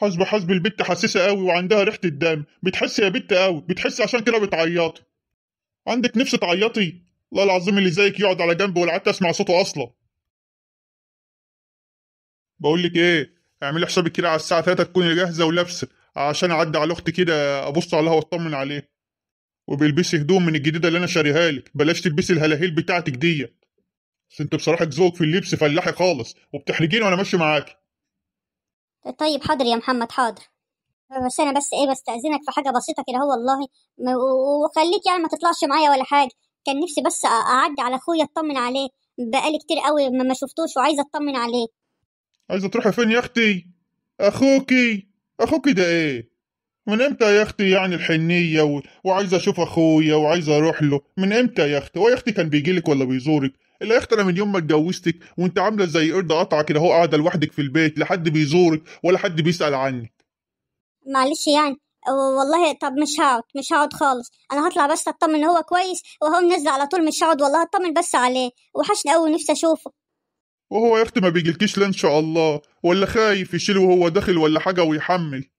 حسب حسب البت حساسه قوي وعندها ريحه الدم بتحس يا بت قوي بتحس عشان كده بتعيطي عندك نفس تعيطي الله العظيم اللي زيك يقعد على جنب ولا حتى اسمع صوته اصلا بقول لك ايه اعملي حسابك كده على الساعه 3 تكوني جاهزه ولابسه عشان اعدي على اختي كده ابص عليها واطمن عليها وبلبسي هدوم من الجديده اللي انا شاريها لك بلاش تلبسي الهلاهيل بتاعتك ديت بس انت بصراحه ذوقك في اللبس فلاحي خالص وبتحرجيني وانا ماشي معاكي طيب حاضر يا محمد حاضر بس انا بس ايه بستأذنك في حاجه بسيطه كده هو والله وخليك يعني ما تطلعش معايا ولا حاجه كان نفسي بس اعدي على اخويا اطمن عليه بقالي كتير قوي ما ما شفتوش وعايزه اطمن عليه عايزه تروحي فين يا اختي اخوكي اخوكي ده ايه من امتى يا اختي يعني الحنيه وعايزه اشوف اخويا وعايزه اروح له من امتى يا اختي هو يا اختي كان بيجي لك ولا بيزورك اللي هيخترع من يوم ما اتجوزتك وانت عامله زي قرد قطعه كده اهو قاعده لوحدك في البيت لا حد بيزورك ولا حد بيسال عنك معلش يعني والله طب مش هقعد مش هقعد خالص انا هطلع بس اطمن هو كويس وهو منزل على طول مش هقعد والله هطمن بس عليه وحشني قوي نفسي اشوفه وهو يا اختي ما بيجيلكيش لا ان شاء الله ولا خايف يشيل وهو داخل ولا حاجه ويحمل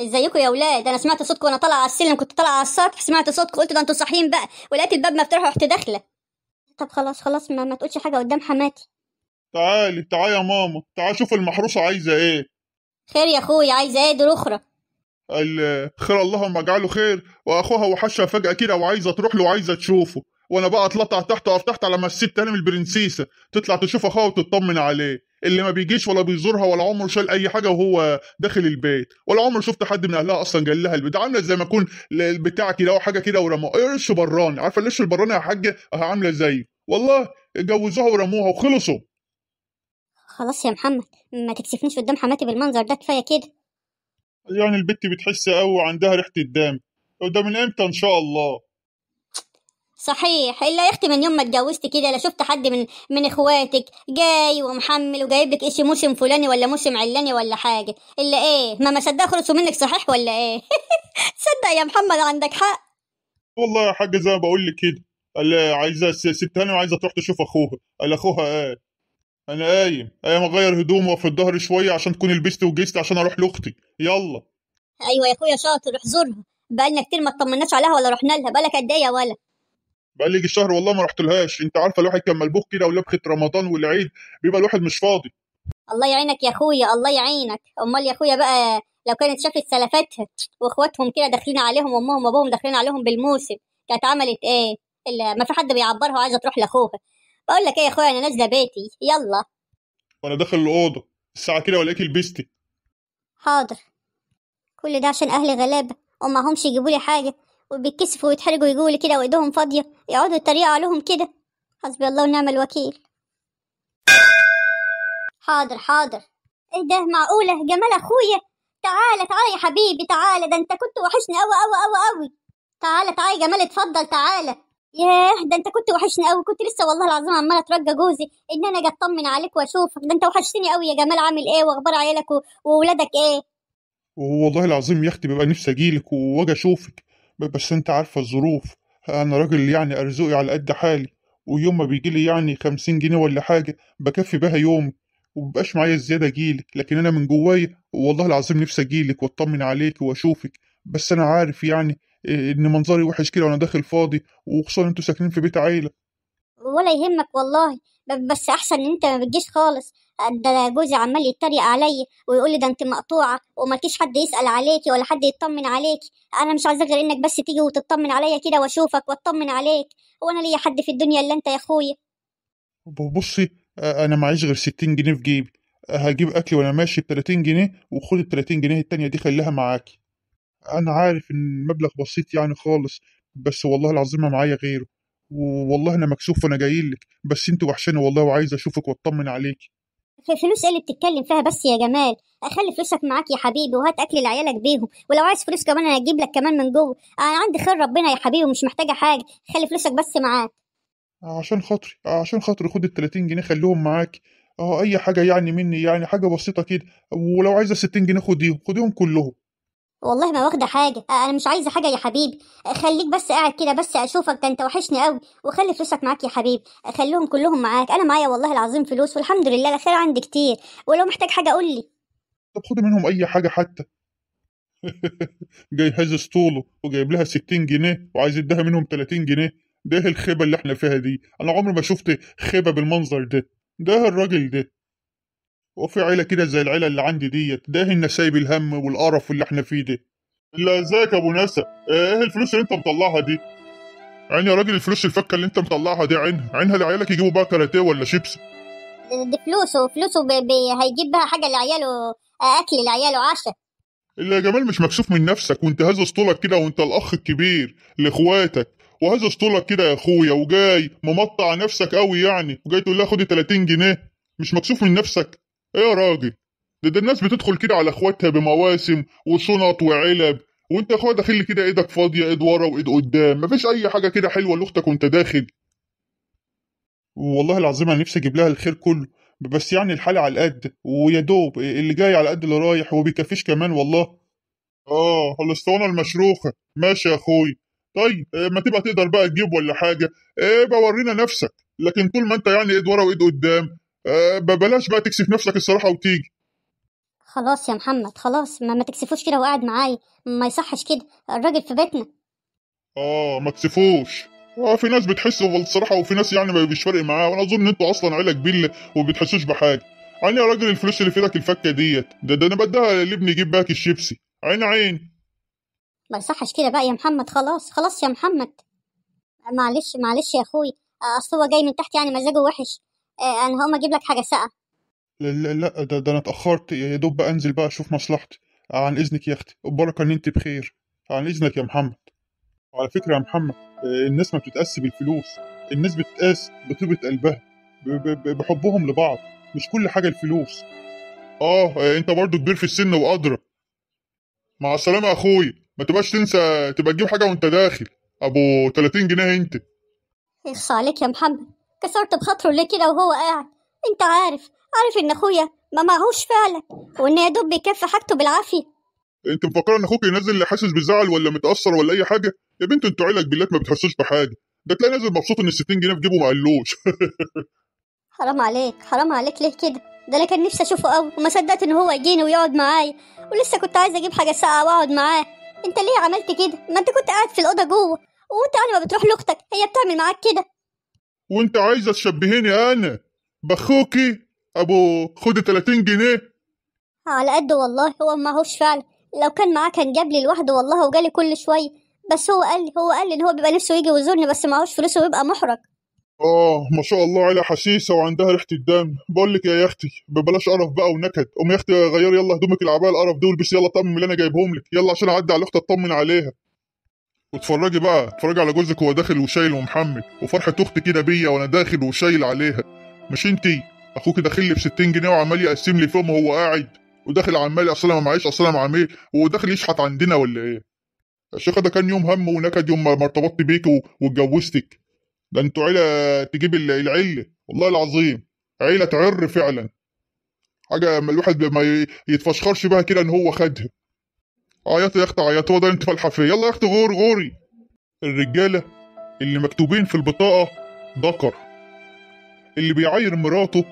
ازيكم يا اولاد انا سمعت صوتكم وانا طالعه على السلم كنت طالعه على السطح سمعت صوتكم قلت ده انتوا صاحيين بقى ولقيت الباب مفتوح ورحت داخله طب خلاص خلاص ما, ما تقولش حاجه قدام حماتي تعالي تعالي يا ماما تعالي شوف المحروسه عايزه ايه خير يا اخويا عايزه ايه دور اخرى خير اللهم اجعله خير واخوها وحشها فجاه كده وعايزه تروح له وعايزه تشوفه وانا بقى اتلطع تحت وافتحت على ما الست من البرنسيسه تطلع تشوف اخوها وتطمن عليه اللي ما بيجيش ولا بيزورها ولا عمره شال اي حاجه وهو داخل البيت ولا عمره شفت حد من اهلها اصلا قال لها البيت عامله زي ما يكون البتاع كده او حاجه كده ورموها قرش إيه براني عارفه ليش البراني يا حاجه أه، عامله زيه والله جوزوها ورموها وخلصوا خلاص يا محمد ما تكسفنيش قدام حماتي بالمنظر ده كفايه كده يعني البت بتحس قوي عندها ريحه الدم وده من امتى ان شاء الله صحيح الا يا اختي من يوم ما اتجوزت كده لا شفت حد من من اخواتك جاي ومحمل وجايب لك شيء موسم فلاني ولا موسم علاني ولا حاجه الا ايه ما ما خلصوا منك صحيح ولا ايه صدق يا محمد عندك حق والله يا حاجه زي ما بقول لك كده قال عايزه ست انا وعايزه تروح تشوف اخوها قال اخوها ايه انا قايم قايم اغير هدومي في الظهر شويه عشان تكون لبست وجست عشان اروح لاختي يلا ايوه يا اخويا شاطر احذرها بقالنا كتير ما اطمناش عليها ولا رحنا لها بقالك قد ايه يا ولا بقى لي شهر والله ما رحتلهاش انت عارفه الواحد كان ملبوخ كده ولبخه رمضان والعيد بيبقى الواحد مش فاضي الله يعينك يا اخويا الله يعينك امال يا اخويا بقى لو كانت شافت سلفاتها واخواتهم كده داخلين عليهم وامهم وابوهم داخلين عليهم بالموسم كانت عملت ايه الا ما في حد بيعبرها وعايزه تروح لاخوها بقول لك ايه يا اخويا انا نازله بيتي يلا وانا داخل الاوضه الساعه كده ولاقيك لبستي حاضر كل ده عشان اهلي غلابه وما همش يجيبوا لي حاجه وبيتكسفوا ويتحرقوا يجوا كده وايدهم فاضيه يقعدوا يتريقوا عليهم كده حسبي الله ونعم الوكيل حاضر حاضر ايه ده معقوله جمال اخويا تعالى تعالى يا حبيبي تعالى ده انت كنت وحشني قوي قوي قوي قوي تعالى تعالى يا جمال اتفضل تعالى ياه ده انت كنت وحشني قوي كنت لسه والله العظيم عماله اترجى جوزي ان انا اجي اطمن عليك واشوفك ده انت وحشتني قوي يا جمال عامل ايه واخبار عيالك واولادك ايه والله العظيم يا اختي ببقى نفسي اجيلك واجي اشوفك بس انت عارفة الظروف انا راجل يعني ارزقي على قد حالي ويوم ما بيجيلي يعني خمسين جنيه ولا حاجة بكفي بها يومي ومبقاش معايا الزيادة اجيلك لكن انا من جوايا والله العظيم نفسي اجيلك واطمن عليك واشوفك بس انا عارف يعني ان منظري وحش كده وانا داخل فاضي وخصوصا انتوا ساكنين في بيت عيلة ولا يهمك والله بس احسن ان انت ما بتجيش خالص ده جوزي عمال يتريق عليا ويقول لي ده انت مقطوعه ومالكيش حد يسال عليكي ولا حد يطمن عليكي انا مش عايزاك غير انك بس تيجي وتطمن عليا كده واشوفك واطمن عليك هو انا ليا حد في الدنيا الا انت يا اخويا بصي انا معيش غير 60 جنيه في جيبي هجيب اكل وانا ماشي ب 30 جنيه وخد ال 30 جنيه التانيه دي خليها معاكي انا عارف ان المبلغ بسيط يعني خالص بس والله العظيم ما معايا غيره والله انا مكسوف وانا جاي لك بس انت وحشاني والله وعايز اشوفك واطمن عليكي فلوس ايه اللي بتتكلم فيها بس يا جمال خلي فلوسك معاك يا حبيبي وهات اكل لعيالك بيهم ولو عايز فلوس كمان انا هجيب لك كمان من جوه انا عندي خير ربنا يا حبيبي ومش محتاجه حاجه خلي فلوسك بس معاك عشان خاطري عشان خاطري خد ال 30 جنيه خليهم معاك اه اي حاجه يعني مني يعني حاجه بسيطه كده ولو عايزه 60 جنيه خديهم خديهم كلهم والله ما واخده حاجه انا مش عايزه حاجه يا حبيبي خليك بس قاعد كده بس اشوفك ده انت وحشني قوي وخلي فلوسك معاك يا حبيبي خليهم كلهم معاك انا معايا والله العظيم فلوس والحمد لله الخير عندي كتير ولو محتاج حاجه قول لي طب خد منهم اي حاجه حتى جاي حازس طوله وجايب لها 60 جنيه وعايز يديها منهم 30 جنيه ده إيه الخيبه اللي احنا فيها دي انا عمري ما شفت خيبه بالمنظر ده ده الراجل ده وفي عيلة كده زي العيلة اللي عندي ديت داهن سايب الهم والقرف اللي احنا فيه ده لا ازيك يا ابو نسا ايه الفلوس اللي انت مطلعها دي عين يا راجل الفلوس الفكه اللي انت مطلعها دي عينها عينها لعيالك يجيبوا بقى كاراتيه ولا شيبس دي فلوسه فلوسه بي بي هيجيب بها حاجه لعياله آه، اكل لعياله عشاء اللي يا جمال مش مكسوف من نفسك وانت هذا اسطولك كده وانت الاخ الكبير لاخواتك وهذا اسطولك كده يا اخويا وجاي ممطع نفسك قوي يعني وجاي تقول لها خدي 30 جنيه مش مكسوف من نفسك ايه يا راجل ده, ده الناس بتدخل كده على اخواتها بمواسم وشنط وعلب وانت يا اخويا داخل كده ايدك فاضيه ايد ورا وايد قدام مفيش اي حاجه كده حلوه لاختك وانت داخل والله العظيم انا نفسي اجيب لها الخير كله بس يعني الحاله على القد ويا دوب اللي جاي على قد اللي رايح وبيكفيش كمان والله اه الاسطوانه المشروخه ماشي يا اخوي طيب آه، ما تبقى تقدر بقى تجيب ولا حاجه ايه بورينا نفسك لكن طول ما انت يعني ايد ورا وايد قدام آه، ببلاش بقى تكسف نفسك الصراحه وتيجي خلاص يا محمد خلاص ما, ما تكسفوش كده وقاعد معايا ما يصحش كده الراجل في بيتنا اه ما تكسفوش اه في ناس بتحس الصراحه وفي ناس يعني ما مش فارق معاها وانا اظن ان انتوا اصلا عيله كبيره وما بتحسوش بحاجه عيني يا راجل الفلوس اللي في ايدك الفكه ديت ده, ده انا بديها لابني يجيب بقى الشيبسي عين عين ما يصحش كده بقى يا محمد خلاص خلاص يا محمد معلش معلش يا اخوي اصل هو جاي من تحت يعني مزاجه وحش آه، انا هقوم اجيب لك حاجه ساقعه لا لا ده, ده انا اتاخرت يا دوب بقى انزل بقى اشوف مصلحتي عن اذنك يا اختي البركه ان انت بخير عن اذنك يا محمد وعلى فكره يا محمد آه، الناس ما بتتقاس بالفلوس الناس بتتقاس بطيبه قلبها بحبهم لبعض مش كل حاجه الفلوس آه،, اه انت برضو كبير في السن وادرى مع السلامه يا اخوي ما تبقاش تنسى تبقى تجيب حاجه وانت داخل ابو 30 جنيه انت اخ عليك يا محمد كسرت بخاطره ليه كده وهو قاعد انت عارف عارف ان اخويا ما معهوش فعلا وان يا دوب بيكفي حاجته بالعافيه انت مفكره ان اخوك ينزل اللي حاسس بزعل ولا متاثر ولا اي حاجه يا بنت انتوا عيلك بالله ما بتحسوش بحاجه ده تلاقي نازل مبسوط ان ال 60 جنيه في جيبه ما قالوش حرام عليك حرام عليك ليه كده ده انا كان نفسي اشوفه قوي وما صدقت ان هو يجيني ويقعد معايا ولسه كنت عايزه اجيب حاجه ساقعه واقعد معاه انت ليه عملت كده ما انت كنت قاعد في الاوضه جوه وانت يعني ما بتروح لاختك هي بتعمل معاك كده وانت عايزه تشبهيني انا بخوكي ابو خدي 30 جنيه على قد والله هو ما هوش فعلا لو كان معاه كان جاب لي لوحده والله وجالي كل شويه بس هو قال لي هو قال لي ان هو بيبقى نفسه يجي ويزورني بس معهوش فلوس ويبقى محرج اه ما شاء الله عيله حسيسه وعندها ريحه الدم بقول لك يا اختي ببلاش قرف بقى ونكد قوم يا اختي غيري يلا هدومك العبايه القرف دول بس يلا طمن اللي انا جايبهم لك يلا عشان اعدي على الاخت اطمن عليها واتفرجي بقى اتفرجي على جوزك وهو داخل وشايل ومحمل وفرحه اختي كده بيا وانا داخل وشايل عليها مش انتي اخوك داخل لي ب 60 جنيه وعمال يقسم لي فيهم وهو قاعد وداخل عمال اصل انا ما معيش اصل انا معامل وهو داخل يشحت عندنا ولا ايه الشيخ ده كان يوم هم ونكد يوم ما ارتبطت بيك واتجوزتك ده انتوا عيله تجيب العله والله العظيم عيله تعر فعلا حاجه الواحد ما يتفشخرش بها كده ان هو خدها عيطي يا اختي آية، عيط هو ده اللي انت في فيه يلا يا اختي غور غوري الرجاله اللي مكتوبين في البطاقه ذكر اللي بيعاير مراته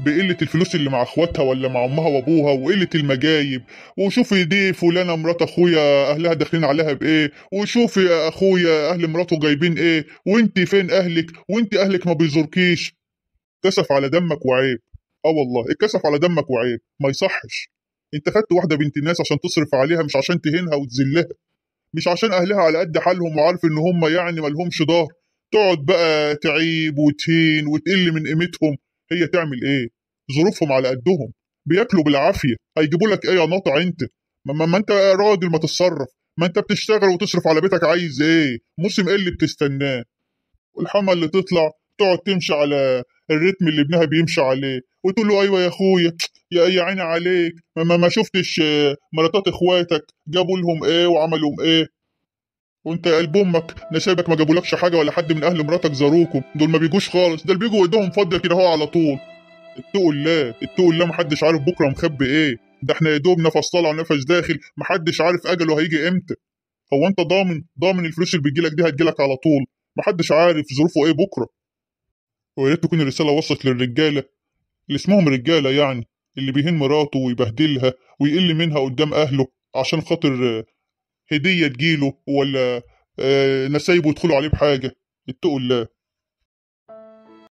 بقلة الفلوس اللي مع اخواتها ولا مع امها وابوها وقلة المجايب وشوفي دي فلانة مرات اخويا اهلها داخلين عليها بايه وشوفي اخويا اهل مراته جايبين ايه وانت فين اهلك وانت اهلك ما بيزوركيش كسف على دمك وعيب اه والله اتكسف على دمك وعيب ما يصحش انت خدت واحده بنت الناس عشان تصرف عليها مش عشان تهينها وتذلها مش عشان اهلها على قد حالهم وعارف ان هم يعني مالهمش ظهر تقعد بقى تعيب وتهين وتقل من قيمتهم هي تعمل ايه ظروفهم على قدهم بياكلوا بالعافيه هيجيبوا لك ايه يا ناطع انت ما, ما انت راجل ما تتصرف ما انت بتشتغل وتصرف على بيتك عايز ايه موسم ايه اللي بتستناه والحمى اللي تطلع تقعد تمشي على الريتم اللي ابنها بيمشي عليه وتقول له ايوه يا اخويا يا يا عيني عليك ما, ما شفتش آه، مراتات اخواتك جابوا لهم ايه وعملوا ايه وانت يا قلب امك نسابك ما جابولكش حاجه ولا حد من اهل مراتك زاروكم دول ما بيجوش خالص ده اللي بيجوا ايدهم فاضيه كده اهو على طول اتقوا الله اتقوا الله محدش عارف بكره مخبي ايه ده احنا يا دوب نفس طالع ونفس داخل محدش عارف اجله هيجي امتى هو انت ضامن ضامن الفلوس اللي بتجيلك دي هتجيلك على طول محدش عارف ظروفه ايه بكره ويا ريت تكون الرسالة وصلت للرجالة اللي اسمهم رجالة يعني اللي بيهين مراته ويبهدلها ويقل منها قدام أهله عشان خاطر آه، هدية تجيله ولا آه، نسايبه يدخلوا عليه بحاجة اتقوا الله